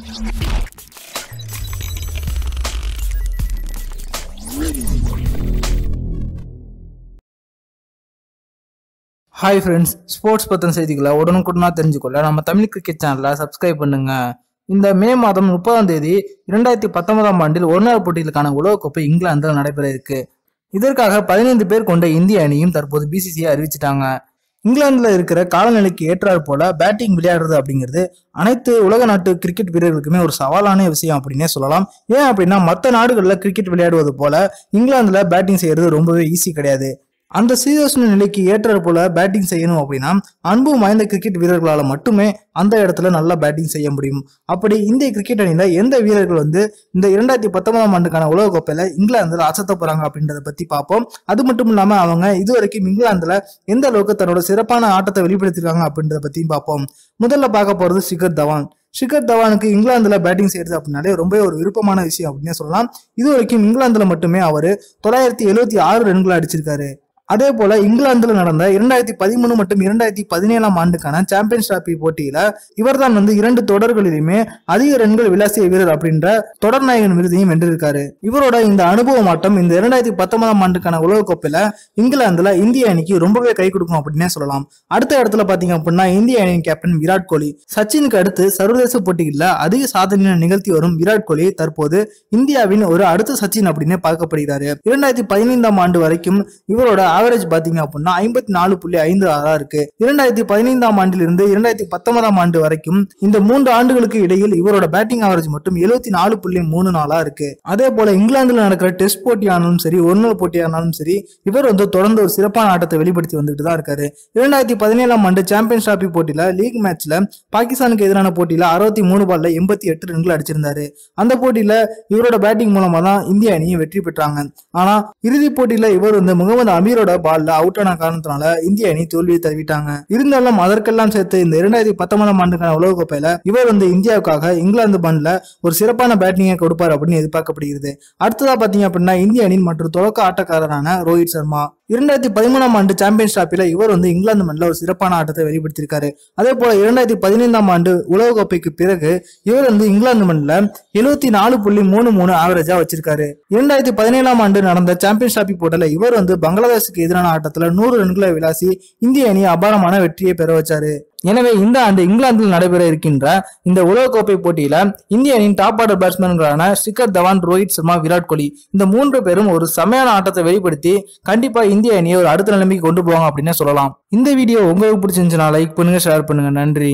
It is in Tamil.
ஹாய் ஃப்ரெண்ட்ஸ் ஸ்போர்ட்ஸ் பற்றின செய்திகளை உடனுக்குடனா தெரிஞ்சுக்கொள்ள நம்ம தமிழ் கிரிக்கெட் சேனலை சப்ஸ்கிரைப் பண்ணுங்க இந்த மே மாதம் முப்பதாம் தேதி இரண்டாயிரத்தி பத்தொன்பதாம் ஆண்டில் ஒருநாள் போட்டிகளுக்கான உலகக்கோப்பை இங்கிலாந்தில் நடைபெற இருக்கு இதற்காக பதினைந்து பேர் கொண்ட இந்திய அணியும் தற்போது பிசிசிஐ அறிவிச்சிட்டாங்க இங்கிலாந்துல இருக்கிற காலநிலைக்கு ஏற்றாறு போல பேட்டிங் விளையாடுறது அப்படிங்கிறது அனைத்து உலக நாட்டு கிரிக்கெட் வீரர்களுக்குமே ஒரு சவாலான விஷயம் அப்படின்னே சொல்லலாம் ஏன் அப்படின்னா மற்ற நாடுகளில் கிரிக்கெட் விளையாடுவது போல இங்கிலாந்துல பேட்டிங் செய்யறது ரொம்பவே ஈஸி கிடையாது அந்த சீரியஸ்ன நிலைக்கு ஏற்றாற் போல பேட்டிங் செய்யணும் அப்படின்னா அன்பு வாய்ந்த கிரிக்கெட் வீரர்களால் மட்டுமே அந்த இடத்துல நல்லா பேட்டிங் செய்ய முடியும் அப்படி இந்திய கிரிக்கெட் அணியில் எந்த வீரர்கள் வந்து இந்த இரண்டாயிரத்தி பத்தொன்பதாம் ஆண்டுக்கான உலகக்கோப்பையில் இங்கிலாந்தில் அசத்த போகிறாங்க அப்படின்றத பற்றி பார்ப்போம் அது மட்டும் இல்லாமல் அவங்க இது வரைக்கும் இங்கிலாந்தில் எந்த அளவுக்கு தன்னோட சிறப்பான ஆட்டத்தை வெளிப்படுத்திருக்காங்க அப்படின்றத பற்றியும் பார்ப்போம் முதல்ல பார்க்க போகிறது சிகர் தவான் ஷிகர் தவானுக்கு இங்கிலாந்துல பேட்டிங் செய்யறது அப்படின்னாலே ரொம்பவே ஒரு விருப்பமான விஷயம் அப்படின்னு சொல்லலாம் இது வரைக்கும் இங்கிலாந்துல மட்டுமே அவர் தொள்ளாயிரத்தி எழுபத்தி ஆறு ரன்களை அடிச்சிருக்காரு அதே போல இங்கிலாந்துல நடந்த இரண்டாயிரத்தி பதிமூணு மற்றும் இரண்டாயிரத்தி பதினேழாம் ஆண்டுக்கான சாம்பியன்ஸ் டிராபி போட்டியில இவர் தான் வந்து இரண்டு தொடர்களிலுமே அதிக ரன்கள் விளாசிய வீரர் அப்படின்ற தொடர் நாயகன் விருதையும் வென்றிருக்காரு இவரோட இந்த அனுபவ மாட்டம் இந்த இரண்டாயிரத்தி பத்தொன்பதாம் ஆண்டுக்கான உலக கோப்பையில இங்கிலாந்துல இந்திய அணிக்கு ரொம்பவே கை கொடுக்கும் அப்படின்னே சொல்லலாம் அடுத்த இடத்துல பாத்தீங்க அப்படின்னா இந்திய அணியின் கேப்டன் விராட் கோலி சச்சினுக்கு அடுத்து சர்வதேச போட்டிகளில் அதிக சாதனையை நிகழ்த்தி வரும் விராட் கோலி தற்போது இந்தியாவின் ஒரு அடுத்த சச்சின் அப்படின்னு பார்க்கப்படுகிறார் இரண்டாயிரத்தி பதினைந்தாம் ஆண்டு வரைக்கும் இவரோட ஆவரேஜ் பாத்தீங்க அப்படின்னா ஐம்பத்தி நாலு புள்ளி ஐந்து ஆறா இருக்கு இரண்டாயிரத்தி பதினைந்தாம் ஆண்டிலிருந்து இரண்டாயிரத்தி பத்தொன்பதாம் ஆண்டு வரைக்கும் இந்த மூன்று ஆண்டுகளுக்கு இடையில் இவரோட பேட்டிங் ஆவரேஜ் மட்டும் எழுபத்தி நாலு புள்ளி மூணு நாளா இருக்கு அதே போல இங்கிலாந்துல நடக்கிற டெஸ்ட் போட்டியானாலும் சரி ஒரு நாள் போட்டியானாலும் சரி இவர் வந்து தொடர்ந்து ஒரு சிறப்பான ஆட்டத்தை வெளிப்படுத்தி வந்துட்டு தான் இருக்காரு இரண்டாயிரத்தி பதினேழாம் ஆண்டு சாம்பியன் டிராபி போட்டியில லீக் மேட்ச்ல பாகிஸ்தானுக்கு எதிரான போட்டியில அறுபத்தி மூணு பால்ல எண்பத்தி எட்டு ரன்கள் அடிச்சிருந்தாரு அந்த போட்டியில இவரோட பேட்டிங் மூலமா தான் இந்திய அணியை வெற்றி பெற்றாங்க ஆனா இறுதி போட்டியில இவர் வந்து முகமது அமீரோட டீமோட பால்ல அவுட் ஆன காரணத்தினால இந்திய அணி தோல்வியை தவிட்டாங்க இருந்தாலும் அதற்கெல்லாம் சேர்த்து இந்த இரண்டாயிரத்தி பத்தொன்பதாம் ஆண்டுக்கான உலக கோப்பையில இவர் வந்து இந்தியாவுக்காக இங்கிலாந்து பண்ல ஒரு சிறப்பான பேட்டிங்கை கொடுப்பார் அப்படின்னு எதிர்பார்க்கப்படுகிறது அடுத்ததா பாத்தீங்க அப்படின்னா இந்திய அணியின் மற்றும் தொடக்க ஆட்டக்காரரான ரோஹித் சர்மா இரண்டாயிரத்தி பதிமூணாம் ஆண்டு சாம்பியன்ஸ் டிராஃபில இவர் வந்து இங்கிலாந்து மண்ணில் ஒரு சிறப்பான ஆட்டத்தை வெளிப்படுத்தியிருக்காரு அதே போல இரண்டாயிரத்தி பதினைந்தாம் ஆண்டு உலக கோப்பைக்கு பிறகு இவர் வந்து இங்கிலாந்து மண்ணில் எழுபத்தி நாலு புள்ளி மூணு மூணு ஆவரேஜா வச்சிருக்காரு இரண்டாயிரத்தி பதினேழாம் ஆண்டு நடந்த சாம்பியன்ஸ் டிராஃபி போட்டியில் இவர் வந்து பங்களாதேஷுக்கு எதிரான ஆட்டத்தில் நூறு ரன்களை விளாசி இந்திய அணி அபாரமான வெற்றியை பெற வச்சாரு எனவே இந்த ஆண்டு இங்கிலாந்தில் நடைபெற இருக்கின்ற இந்த உலகக்கோப்பை போட்டியில இந்திய அணியின் டாப் ஆர்டர் பேட்ஸ்மேன்களான ஷிகர் தவான் ரோஹித் சர்மா விராட் கோலி இந்த மூன்று பேரும் ஒரு சமையான ஆட்டத்தை வெளிப்படுத்தி கண்டிப்பா இந்திய அணியை ஒரு அடுத்த நிலைமைக்கு கொண்டு போவாங்க அப்படின்னு சொல்லலாம் இந்த வீடியோ உங்களுக்கு பிடிச்சிருந்துச்சுன்னா லைக் பண்ணுங்க ஷேர் பண்ணுங்க நன்றி